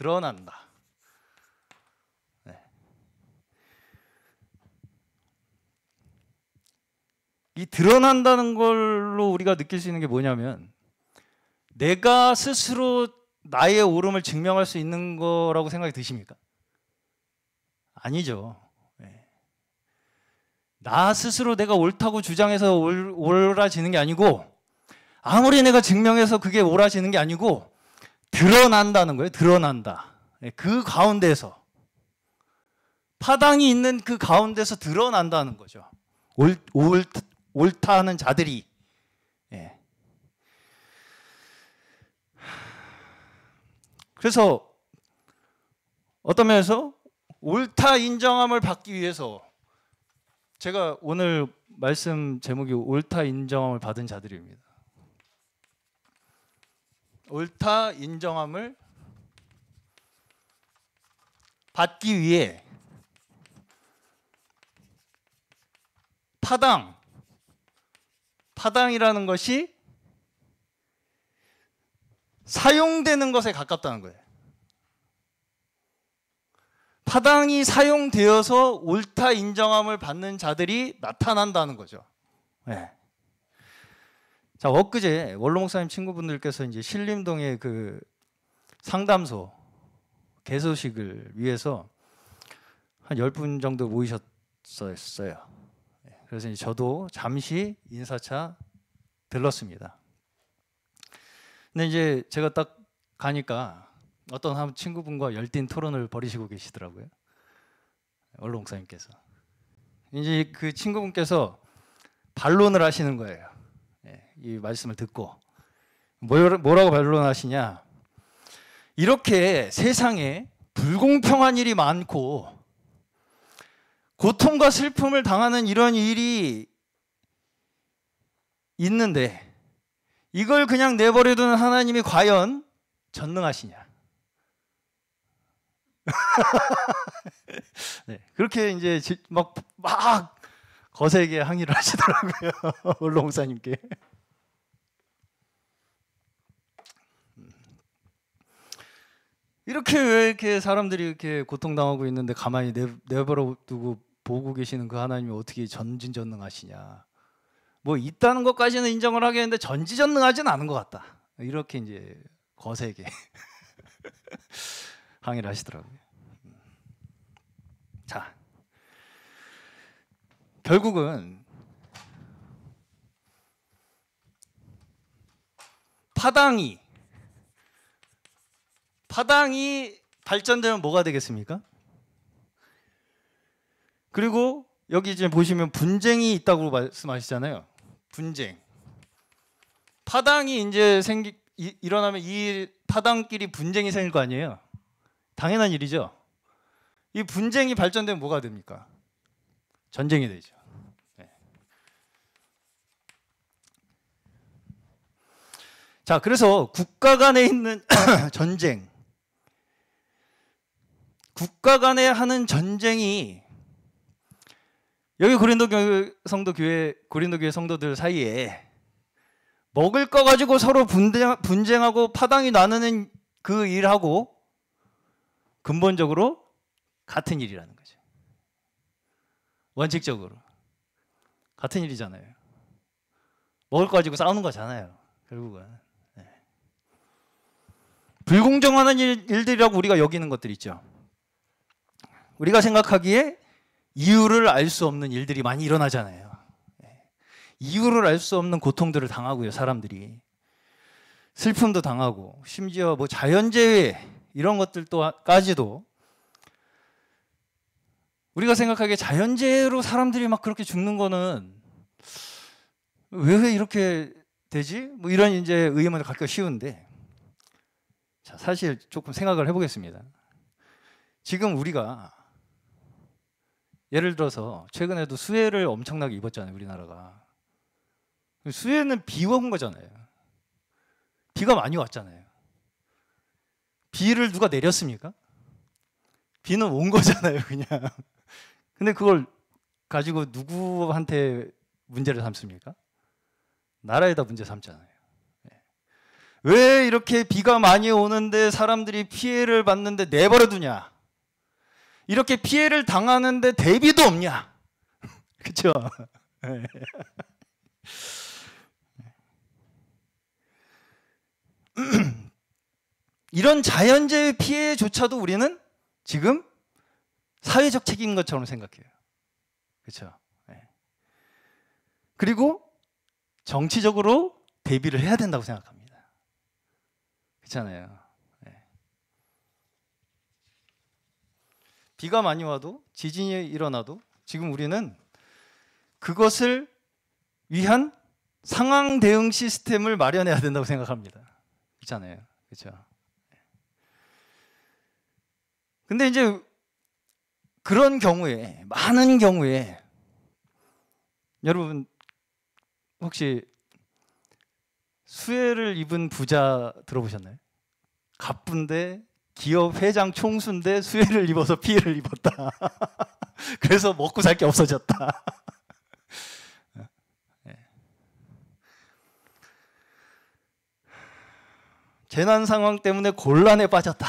드러난다. 네. 이 드러난다는 걸로 우리가 느낄 수 있는 게 뭐냐면 내가 스스로 나의 옳음을 증명할 수 있는 거라고 생각이 드십니까? 아니죠. 네. 나 스스로 내가 옳다고 주장해서 옳아지는 게 아니고 아무리 내가 증명해서 그게 옳아지는 게 아니고 드러난다는 거예요. 드러난다. 예, 그 가운데서 파당이 있는 그 가운데서 드러난다는 거죠. 옳, 옳, 옳다 하는 자들이 예. 그래서 어떤 면에서 옳다 인정함을 받기 위해서 제가 오늘 말씀 제목이 옳다 인정함을 받은 자들입니다. 옳다 인정함을 받기 위해 파당 파당이라는 것이 사용되는 것에 가깝다는 거예요. 파당이 사용되어서 옳다 인정함을 받는 자들이 나타난다는 거죠. 네. 자 엊그제 원로 목사님 친구분들께서 이제 신림동의 그 상담소 개소식을 위해서 한 10분 정도 모이셨어요. 예, 그래서 이제 저도 잠시 인사차 들렀습니다. 근데 이제 제가 딱 가니까 어떤 한 친구분과 열띤 토론을 벌이시고 계시더라고요. 원로 목사님께서. 이제 그 친구분께서 반론을 하시는 거예요. 예, 이 말씀을 듣고 뭐라고 반론하시냐? 이렇게 세상에 불공평한 일이 많고 고통과 슬픔을 당하는 이런 일이 있는데 이걸 그냥 내버려두는 하나님이 과연 전능하시냐? 네, 그렇게 이제 막, 막 거세게 항의를 하시더라고요. 원로사님께 이렇게 왜 이렇게 사람들이 이렇게 고통당하고 있는데 가만히 내버려 두고 보고 계시는 그 하나님이 어떻게 전진전능하시냐. 뭐 있다는 것까지는 인정을 하겠는데 전지전능하진 않은 것 같다. 이렇게 이제 거세게 항의를 하시더라고요. 음. 자, 결국은 파당이 파당이 발전되면 뭐가 되겠습니까? 그리고 여기 지금 보시면 분쟁이 있다고 말씀하시잖아요. 분쟁. 파당이 이제 생기 일어나면 이 파당끼리 분쟁이 생길 거 아니에요. 당연한 일이죠. 이 분쟁이 발전되면 뭐가 됩니까? 전쟁이 되죠. 자, 그래서 국가 간에 있는 전쟁, 국가 간에 하는 전쟁이 여기 고린도 교회 성도 교회 고린도 교회 성도들 사이에 먹을 거 가지고 서로 분쟁, 하고 파당이 나누는 그 일하고 근본적으로 같은 일이라는 거죠. 원칙적으로 같은 일이잖아요. 먹을 거 가지고 싸우는 거잖아요. 결국은 불공정한 일, 들이라고 우리가 여기는 것들 있죠. 우리가 생각하기에 이유를 알 수 없는 일들이 많이 일어나잖아요. 예. 이유를 알 수 없는 고통들을 당하고요, 사람들이. 슬픔도 당하고, 심지어 뭐 자연재해, 이런 것들까지도 우리가 생각하기에 자연재해로 사람들이 막 그렇게 죽는 거는 왜 이렇게 되지? 뭐 이런 이제 의문을 갖기가 쉬운데 자, 사실 조금 생각을 해보겠습니다. 지금 우리가 예를 들어서 최근에도 수혜를 엄청나게 입었잖아요, 우리나라가. 수혜는 비가 온 거잖아요. 비가 많이 왔잖아요. 비를 누가 내렸습니까? 비는 온 거잖아요, 그냥. 근데 그걸 가지고 누구한테 문제를 삼습니까? 나라에다 문제 삼잖아요. 왜 이렇게 비가 많이 오는데 사람들이 피해를 받는데 내버려 두냐? 이렇게 피해를 당하는데 대비도 없냐? 그렇죠? 이런 자연재해 피해조차도 우리는 지금 사회적 책임인 것처럼 생각해요. 그렇죠? 그리고 정치적으로 대비를 해야 된다고 생각합니다. 그렇잖아요. 예. 비가 많이 와도 지진이 일어나도 지금 우리는 그것을 위한 상황 대응 시스템을 마련해야 된다고 생각합니다. 그렇잖아요. 그렇죠. 예. 근데 이제 그런 경우에 많은 경우에 여러분 혹시 수혜를 입은 부자 들어보셨나요? 가쁜데 기업 회장 총수인데 수혜를 입어서 피해를 입었다. 그래서 먹고 살 게 없어졌다. 예. 재난 상황 때문에 곤란에 빠졌다.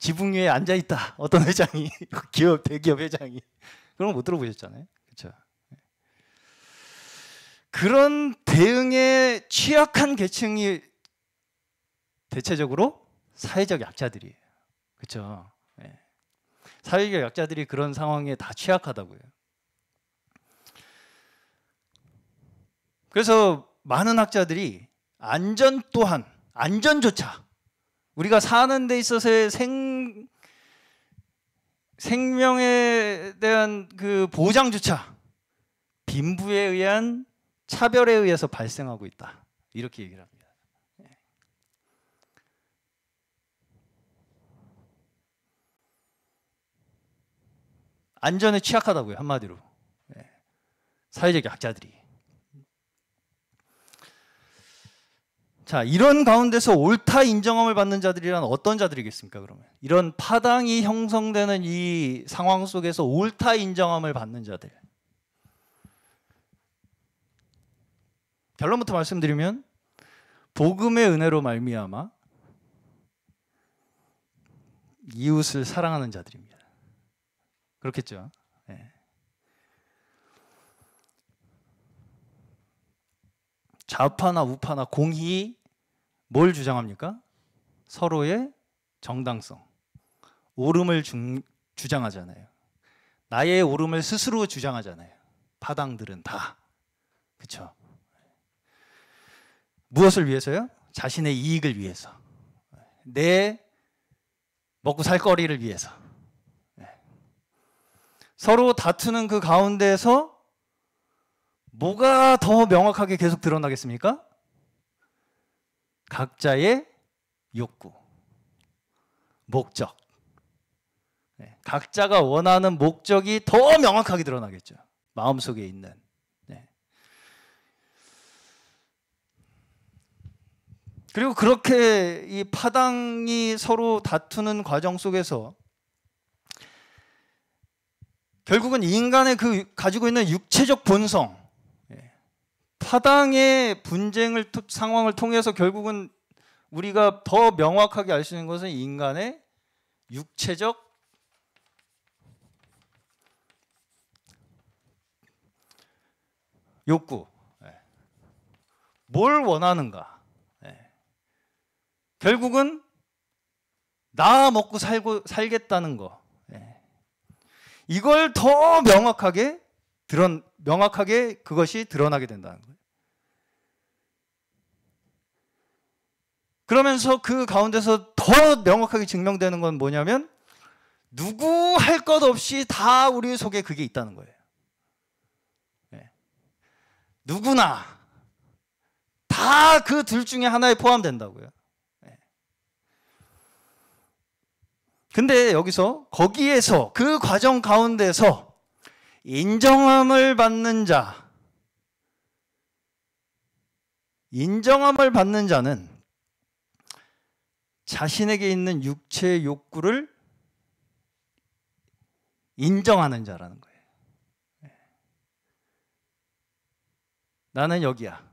지붕 위에 앉아 있다. 어떤 회장이 기업 대기업 회장이 그런 거 못 들어보셨잖아요. 그런 대응에 취약한 계층이 대체적으로 사회적 약자들이에요. 그렇죠? 네. 사회적 약자들이 그런 상황에 다 취약하다고요. 그래서 많은 학자들이 안전 또한 안전조차 우리가 사는 데 있어서의 생 생명에 대한 그 보장조차 빈부에 의한 차별에 의해서 발생하고 있다. 이렇게 얘기를 합니다. 예. 안전에 취약하다고요 한마디로 예. 사회적 약자들이 자 이런 가운데서 옳다 인정함을 받는 자들이란 어떤 자들이겠습니까 그러면 이런 파당이 형성되는 이 상황 속에서 옳다 인정함을 받는 자들 결론부터 말씀드리면 복음의 은혜로 말미암아 이웃을 사랑하는 자들입니다. 그렇겠죠? 네. 좌파나 우파나 공히 뭘 주장합니까? 서로의 정당성, 옳음을 중, 주장하잖아요. 나의 옳음을 스스로 주장하잖아요. 파당들은 다. 그렇죠? 무엇을 위해서요? 자신의 이익을 위해서. 내 먹고 살 거리를 위해서. 예. 서로 다투는 그 가운데서 뭐가 더 명확하게 계속 드러나겠습니까? 각자의 욕구, 목적. 예. 각자가 원하는 목적이 더 명확하게 드러나겠죠. 마음속에 있는. 그리고 그렇게 이 파당이 서로 다투는 과정 속에서 결국은 인간의 그 가지고 있는 육체적 본성, 예, 파당의 분쟁을 상황을 통해서 결국은 우리가 더 명확하게 알 수 있는 것은 인간의 육체적 욕구. 예, 뭘 원하는가? 결국은 나 먹고 살고 살겠다는 거. 예. 이걸 더 명확하게 드러 명확하게 그것이 드러나게 된다는 거예요. 그러면서 그 가운데서 더 명확하게 증명되는 건 뭐냐면 누구 할 것 없이 다 우리 속에 그게 있다는 거예요. 예. 누구나 다 그 둘 중에 하나에 포함된다고요. 근데 여기서 거기에서 그 과정 가운데서 인정함을 받는 자 인정함을 받는 자는 자신에게 있는 육체의 욕구를 인정하는 자라는 거예요. 나는 여기야.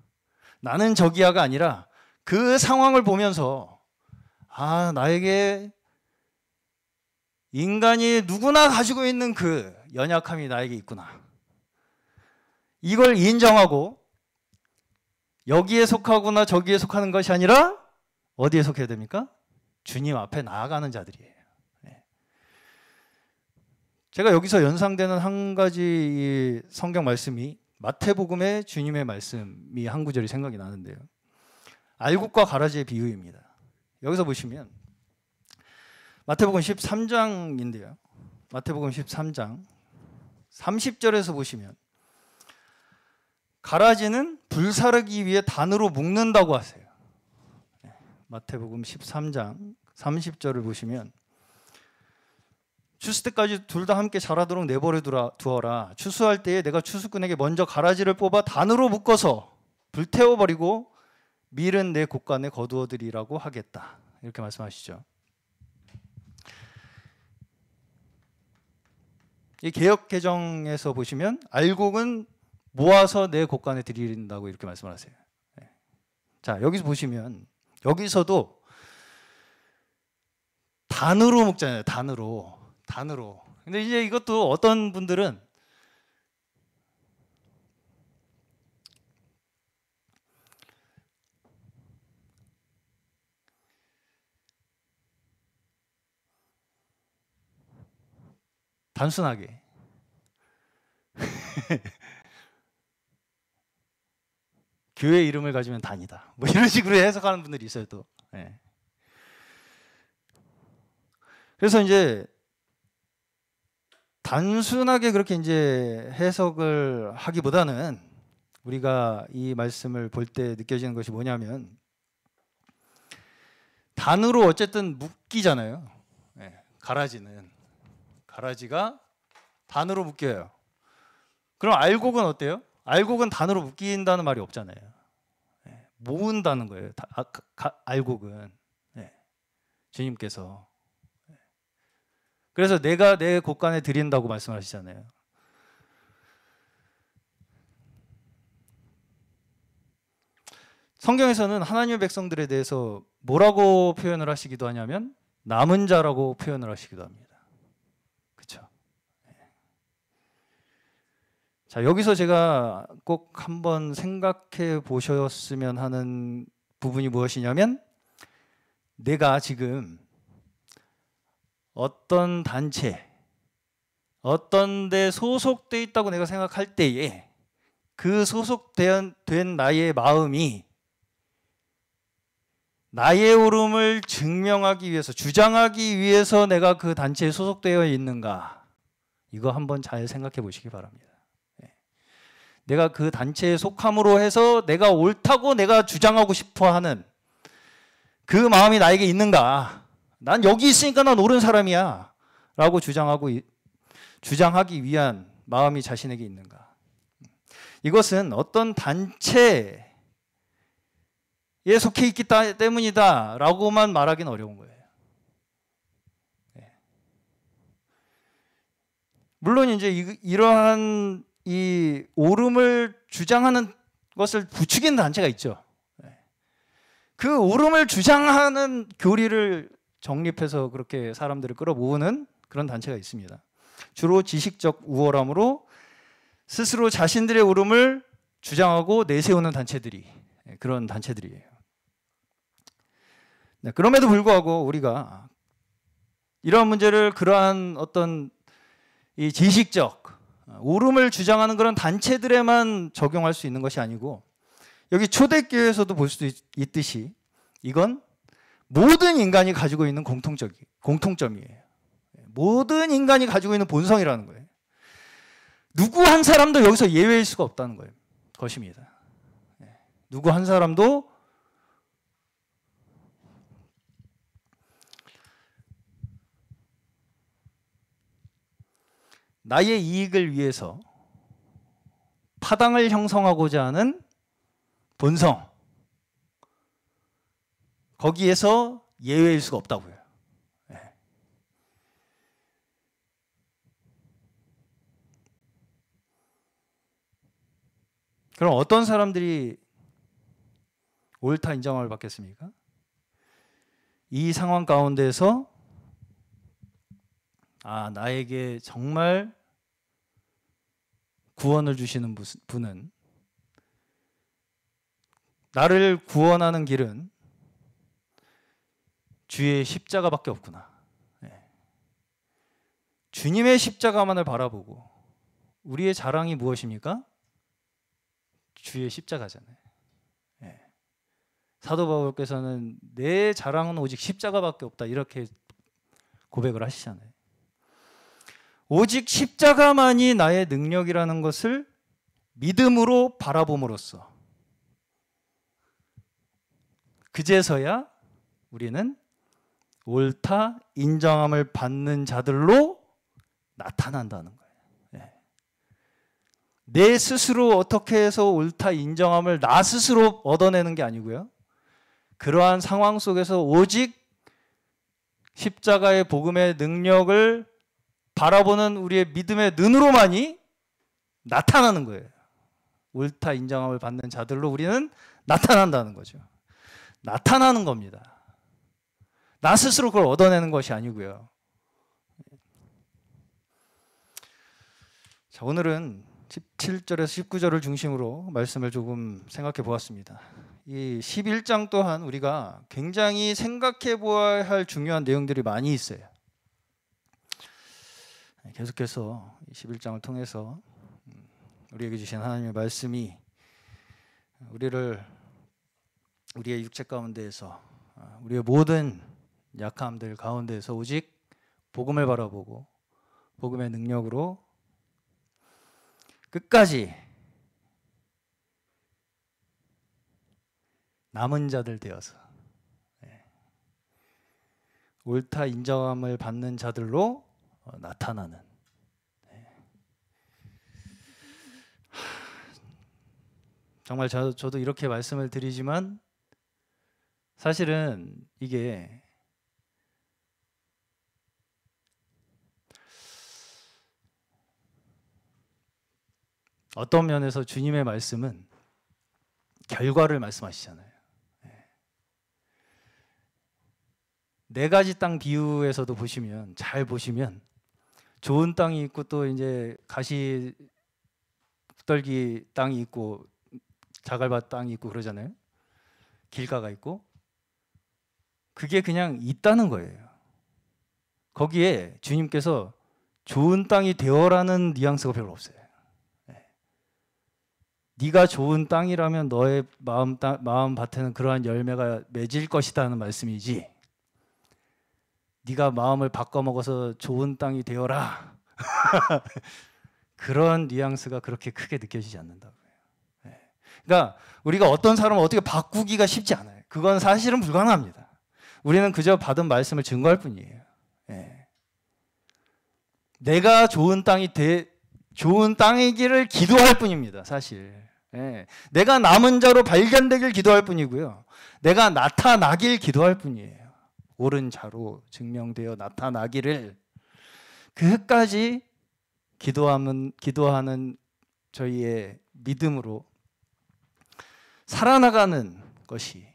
나는 저기야가 아니라 그 상황을 보면서 아, 나에게 인간이 누구나 가지고 있는 그 연약함이 나에게 있구나. 이걸 인정하고 여기에 속하거나 저기에 속하는 것이 아니라 어디에 속해야 됩니까? 주님 앞에 나아가는 자들이에요. 네. 제가 여기서 연상되는 한 가지 성경 말씀이 마태복음의 주님의 말씀이 한 구절이 생각이 나는데요. 알곡과 가라지의 비유입니다. 여기서 보시면 마태복음 13장인데요. 마태복음 13장 30절에서 보시면 가라지는 불사르기 위해 단으로 묶는다고 하세요. 네, 마태복음 13장 30절을 보시면 추수 때까지 둘 다 함께 자라도록 내버려 두어라. 추수할 때에 내가 추수꾼에게 먼저 가라지를 뽑아 단으로 묶어서 불태워버리고 밀은 내 곳간에 거두어들이라고 하겠다. 이렇게 말씀하시죠. 이 개혁 개정에서 보시면 알곡은 모아서 내 곳간에 드린다고 이렇게 말씀을 하세요. 예. 자 여기서 보시면 여기서도 단으로 묶잖아요. 단으로 단으로. 근데 이제 이것도 어떤 분들은 단순하게. 교회 이름을 가지면 단이다. 뭐 이런 식으로 해석하는 분들이 있어요 또. 네. 그래서 이제 단순하게 그렇게 이제 해석을 하기보다는 우리가 이 말씀을 볼 때 느껴지는 것이 뭐냐면 단으로 어쨌든 묶이잖아요. 네, 가라지는 가라지가 단으로 묶여요. 그럼 알곡은 어때요? 알곡은 단으로 묶인다는 말이 없잖아요. 예, 모은다는 거예요. 다, 아, 가, 알곡은 네. 주님께서 예. 그래서 내가 내 곳간에 드린다고 말씀하시잖아요. 성경에서는 하나님의 백성들에 대해서 뭐라고 표현을 하시기도 하냐면 남은 자라고 표현을 하시기도 합니다. 자, 여기서 제가 꼭 한번 생각해 보셨으면 하는 부분이 무엇이냐면 내가 지금 어떤 단체, 어떤 데 소속돼 있다고 내가 생각할 때에 그 소속된 된 나의 마음이 나의 옳음을 증명하기 위해서 주장하기 위해서 내가 그 단체에 소속되어 있는가 이거 한번 잘 생각해 보시기 바랍니다. 내가 그 단체에 속함으로 해서 내가 옳다고 내가 주장하고 싶어 하는 그 마음이 나에게 있는가? 난 여기 있으니까 난 옳은 사람이야. 라고 주장하고, 주장하기 위한 마음이 자신에게 있는가? 이것은 어떤 단체에 속해 있기 때문이다. 라고만 말하기는 어려운 거예요. 네. 물론 이제 이러한 이 오름을 주장하는 것을 부추긴 단체가 있죠. 네. 그 오름을 주장하는 교리를 정립해서 그렇게 사람들을 끌어모으는 그런 단체가 있습니다. 주로 지식적 우월함으로 스스로 자신들의 오름을 주장하고 내세우는 단체들이 네, 그런 단체들이에요. 네, 그럼에도 불구하고 우리가 이런 문제를 그러한 어떤 이 지식적 오름을 주장하는 그런 단체들에만 적용할 수 있는 것이 아니고 여기 초대교회에서도 볼 수 있듯이 이건 모든 인간이 가지고 있는 공통적 공통점이에요. 모든 인간이 가지고 있는 본성이라는 거예요. 누구 한 사람도 여기서 예외일 수가 없다는 거예요. 것입니다. 예. 누구 한 사람도 나의 이익을 위해서 파당을 형성하고자 하는 본성 거기에서 예외일 수가 없다고요. 네. 그럼 어떤 사람들이 옳다 인정함을 받겠습니까? 이 상황 가운데서 아 나에게 정말 구원을 주시는 분은 나를 구원하는 길은 주의 십자가밖에 없구나. 예. 주님의 십자가만을 바라보고 우리의 자랑이 무엇입니까? 주의 십자가잖아요. 예. 사도 바울께서는 내 자랑은 오직 십자가밖에 없다 이렇게 고백을 하시잖아요. 오직 십자가만이 나의 능력이라는 것을 믿음으로 바라봄으로써 그제서야 우리는 옳다 인정함을 받는 자들로 나타난다는 거예요. 예. 내 스스로 어떻게 해서 옳다 인정함을 나 스스로 얻어내는 게 아니고요. 그러한 상황 속에서 오직 십자가의 복음의 능력을 바라보는 우리의 믿음의 눈으로만이 나타나는 거예요. 옳다 인정함을 받는 자들로 우리는 나타난다는 거죠. 나타나는 겁니다. 나 스스로 그걸 얻어내는 것이 아니고요. 자, 오늘은 17절에서 19절을 중심으로 말씀을 조금 생각해 보았습니다. 이 11장 또한 우리가 굉장히 생각해 보아야 할 중요한 내용들이 많이 있어요. 네, 계속해서 11장을 통해서 음, 우리에게 주신 하나님의 말씀이 우리를 우리의 육체 가운데에서 아, 우리의 모든 약함들 가운데에서 오직 복음을 바라보고 복음의 능력으로 끝까지 남은 자들 되어서 네, 옳다 인정함을 받는 자들로 어, 나타나는 네. 정말 저, 저도 이렇게 말씀을 드리지만 사실은 이게 어떤 면에서 주님의 말씀은 결과를 말씀하시잖아요. 네, 네 가지 땅 비유에서도 보시면 잘 보시면 좋은 땅이 있고 또 이제 가시 떨기 땅이 있고 자갈밭 땅이 있고 그러잖아요. 길가가 있고 그게 그냥 있다는 거예요. 거기에 주님께서 좋은 땅이 되어라는 뉘앙스가 별로 없어요. 예. 네가 좋은 땅이라면 너의 마음, 마음 밭에는 그러한 열매가 맺을 것이다는 말씀이지. 네가 마음을 바꿔먹어서 좋은 땅이 되어라. 그런 뉘앙스가 그렇게 크게 느껴지지 않는다고요. 네. 그러니까 우리가 어떤 사람을 어떻게 바꾸기가 쉽지 않아요. 그건 사실은 불가능합니다. 우리는 그저 받은 말씀을 증거할 뿐이에요. 네. 내가 좋은 땅이 되, 좋은 땅이기를 기도할 뿐입니다. 사실. 네. 내가 남은 자로 발견되길 기도할 뿐이고요. 내가 나타나길 기도할 뿐이에요. 옳은 자로 증명되어 나타나기를 그까지 기도하면 기도하는 저희의 믿음으로 살아나가는 것이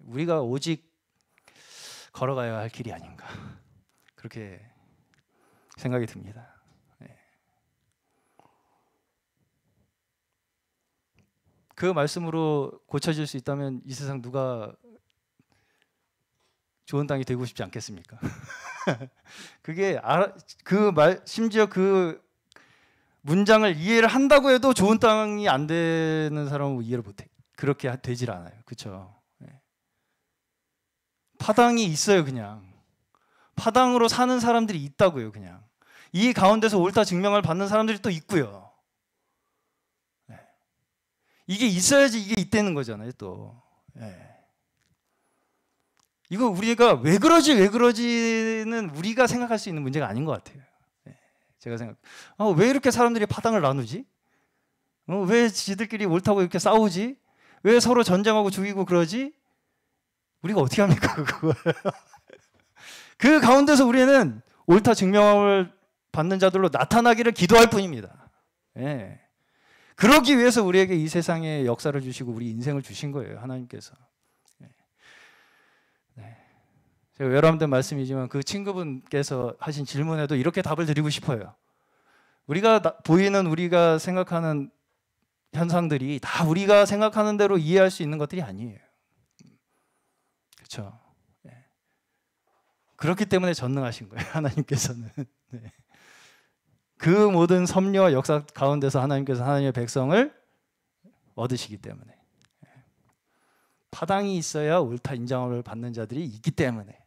우리가 오직 걸어가야 할 길이 아닌가 그렇게 생각이 듭니다. 네. 그 말씀으로 고쳐질 수 있다면 이 세상 누가 좋은 땅이 되고 싶지 않겠습니까? 그게 그말 심지어 그 문장을 이해를 한다고 해도 좋은 땅이 안 되는 사람은 이해를 못해. 그렇게 되질 않아요. 그렇죠? 파당이 있어요, 그냥. 파당으로 사는 사람들이 있다고요, 그냥. 이 가운데서 옳다 증명을 받는 사람들이 또 있고요. 예. 이게 있어야지 이게 있다는 거잖아요, 또. 예. 이거 우리가 왜 그러지 왜 그러지는 우리가 생각할 수 있는 문제가 아닌 것 같아요. 예, 제가 생각. 아, 왜 이렇게 사람들이 파당을 나누지? 어, 왜 지들끼리 옳다고 이렇게 싸우지? 왜 서로 전쟁하고 죽이고 그러지? 우리가 어떻게 합니까 그거? 그 가운데서 우리는 옳다 증명함을 받는 자들로 나타나기를 기도할 뿐입니다. 예. 그러기 위해서 우리에게 이 세상의 역사를 주시고 우리 인생을 주신 거예요 하나님께서. 여러분들 예, 말씀이지만 그 친구분께서 하신 질문에도 이렇게 답을 드리고 싶어요. 우리가 나, 보이는 우리가 생각하는 현상들이 다 우리가 생각하는 대로 이해할 수 있는 것들이 아니에요. 그렇죠? 네. 그렇기 때문에 전능하신 거예요. 하나님께서는. 네. 그 모든 섭리와 역사 가운데서 하나님께서 하나님의 백성을 얻으시기 때문에 예. 파당이 있어야 옳다 인정을 받는 자들이 있기 때문에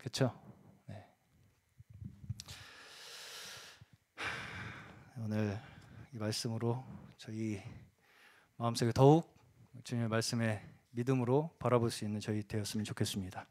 그렇죠? 네. 오늘 이 말씀으로 저희 마음속에 더욱 주님의 말씀에 믿음으로 바라볼 수 있는 저희 되었으면 좋겠습니다.